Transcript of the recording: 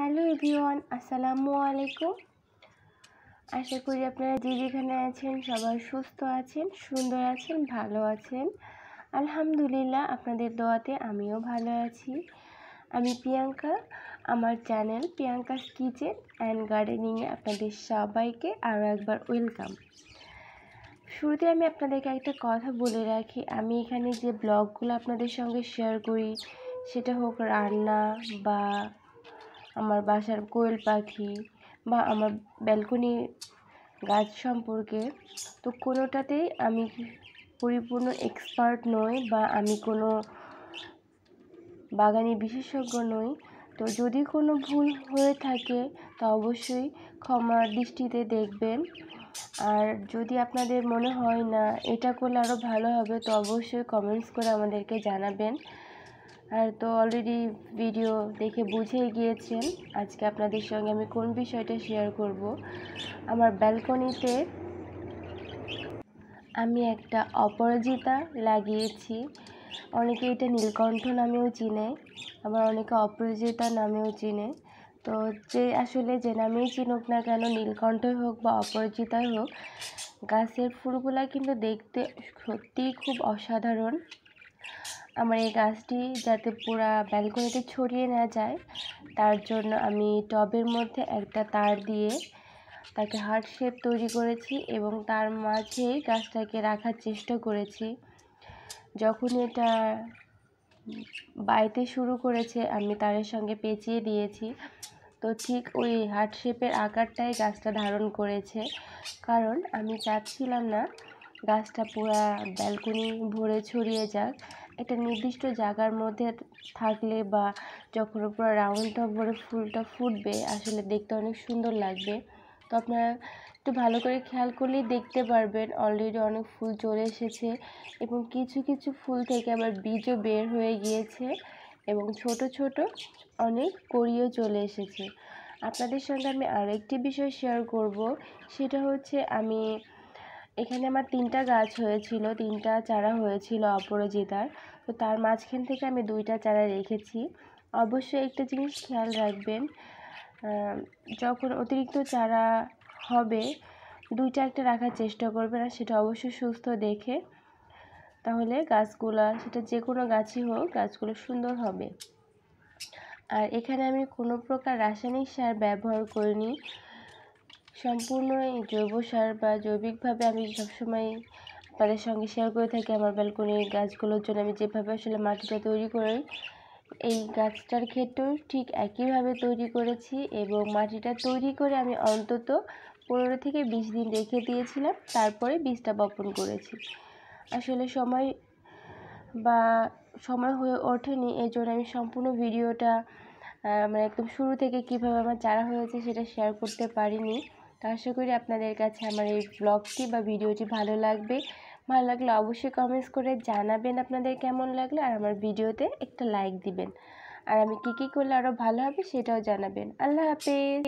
hello everyone আসসালামু আলাইকুম আশা করি আপনারা যে যেখানে আছেন সবাই সুস্থ আছেন সুন্দর আছেন ভালো আছেন আলহামদুলিল্লাহ আপনাদের দোয়াতে আমিও ভালো আছি আমি প্রিয়াঙ্কা আমার চ্যানেল প্রিয়াঙ্কা কিচেন অ্যান্ড গার্ডেনিংয়ে আপনাদের সবাইকে আরও একবার ওয়েলকাম শুরুতে আমি আপনাদেরকে একটা কথা বলে রাখি আমি এখানে যে ব্লগগুলো আপনাদের সঙ্গে শেয়ার করি সেটা হোক রান্না বা আমার বাসার কোয়েল পাখি বা আমার ব্যালকনি গাছ সম্পর্কে তো কোনোটাতেই আমি পরিপূর্ণ এক্সপার্ট নই বা আমি কোনো বাগানে বিশেষজ্ঞ নই তো যদি কোনো ভুল হয়ে থাকে তা অবশ্যই ক্ষমার দৃষ্টিতে দেখবেন আর যদি আপনাদের মনে হয় না এটা করলে আরও ভালো হবে তো অবশ্যই কমেন্টস করে আমাদেরকে জানাবেন আর তো অলরেডি ভিডিও দেখে বুঝে গিয়েছেন আজকে আপনাদের সঙ্গে আমি কোন বিষয়টা শেয়ার করব আমার ব্যালকনিতে আমি একটা অপরাজিতা লাগিয়েছি অনেকে এটা নীলকণ্ঠ নামেও চিনে আবার অনেকে অপরাজিতা নামেও চিনে তো যে আসলে যে নামেই চিনুক না কেন নীলকণ্ঠই হোক বা অপরাজিতাই হোক গাছের ফুলগুলা কিন্তু দেখতে সত্যিই খুব অসাধারণ আমার এই গাছটি যাতে পুরা ব্যালকনিতে ছড়িয়ে না যায় তার জন্য আমি টবের মধ্যে একটা তার দিয়ে তাকে হার্ট শেপ তৈরি করেছি এবং তার মাঝে গাছটাকে রাখার চেষ্টা করেছি যখন এটা বাইতে শুরু করেছে আমি তারের সঙ্গে পেঁচিয়ে দিয়েছি তো ঠিক ওই হার্ট শেপের আকারটাই গাছটা ধারণ করেছে কারণ আমি চাচ্ছিলাম না গাছটা পুরা ব্যালকনি ভরে ছড়িয়ে যাক একটা নির্দিষ্ট জায়গার মধ্যে থাকলে বা যখন পুরো রাউন্ড ভরে ফুলটা ফুটবে আসলে দেখতে অনেক সুন্দর লাগবে তো আপনারা একটু ভালো করে খেয়াল করলেই দেখতে পারবেন অলরেডি অনেক ফুল চলে এসেছে এবং কিছু কিছু ফুল থেকে আবার বীজও বের হয়ে গিয়েছে এবং ছোট ছোট অনেক করিও চলে এসেছে আপনাদের সঙ্গে আমি আরেকটি বিষয় শেয়ার করব সেটা হচ্ছে আমি এখানে আমার তিনটা গাছ হয়েছিল তিনটা চারা হয়েছিল অপরাজিতার তো তার মাঝখান থেকে আমি দুইটা চারা রেখেছি অবশ্যই একটা জিনিস খেয়াল রাখবেন যখন অতিরিক্ত চারা হবে দুইটা একটা রাখার চেষ্টা করবেন আর সেটা অবশ্যই সুস্থ দেখে তাহলে গাছগুলা সেটা যে কোনো গাছই হোক গাছগুলো সুন্দর হবে আর এখানে আমি কোনো প্রকার রাসায়নিক সার ব্যবহার করিনি সম্পূর্ণ জৈব সার বা জৈবিকভাবে আমি সবসময় আপনাদের সঙ্গে শেয়ার করে থাকি আমার ব্যালকনির গাছগুলোর জন্য আমি যেভাবে আসলে মাটিটা তৈরি করি এই গাছটার ক্ষেত্রেও ঠিক একইভাবে তৈরি করেছি এবং মাটিটা তৈরি করে আমি অন্তত পনেরো থেকে বিশ দিন রেখে দিয়েছিলাম তারপরে বীজটা বপন করেছি আসলে সময় বা সময় হয়ে ওঠেনি এই জন্য আমি সম্পূর্ণ ভিডিওটা মানে একদম শুরু থেকে কিভাবে আমার চারা হয়েছে সেটা শেয়ার করতে পারিনি তো আশা করি আপনাদের কাছে আমার এই ব্লগটি বা ভিডিওটি ভালো লাগবে ভালো লাগলে অবশ্যই কমেন্টস করে জানাবেন আপনাদের কেমন লাগলো আর আমার ভিডিওতে একটা লাইক দিবেন আর আমি কী কী করলে আরও ভালো হবে সেটাও জানাবেন আল্লাহ হাফেজ